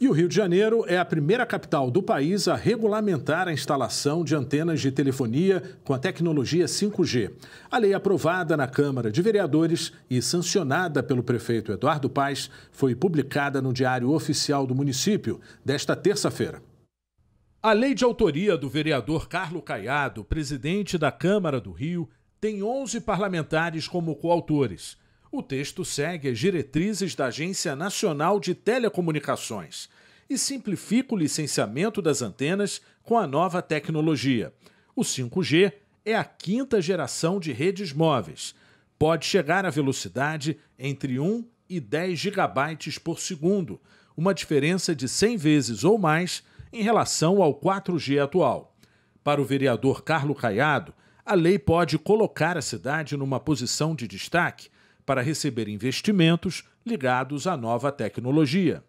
E o Rio de Janeiro é a primeira capital do país a regulamentar a instalação de antenas de telefonia com a tecnologia 5G. A lei aprovada na Câmara de Vereadores e sancionada pelo prefeito Eduardo Paes foi publicada no Diário Oficial do Município desta terça-feira. A lei de autoria do vereador Carlo Caiado, presidente da Câmara do Rio, tem 11 parlamentares como coautores. O texto segue as diretrizes da Agência Nacional de Telecomunicações e simplifica o licenciamento das antenas com a nova tecnologia. O 5G é a quinta geração de redes móveis. Pode chegar à velocidade entre 1 e 10 gigabytes por segundo, uma diferença de 100 vezes ou mais em relação ao 4G atual. Para o vereador Carlo Caiado, a lei pode colocar a cidade numa posição de destaque para receber investimentos ligados à nova tecnologia.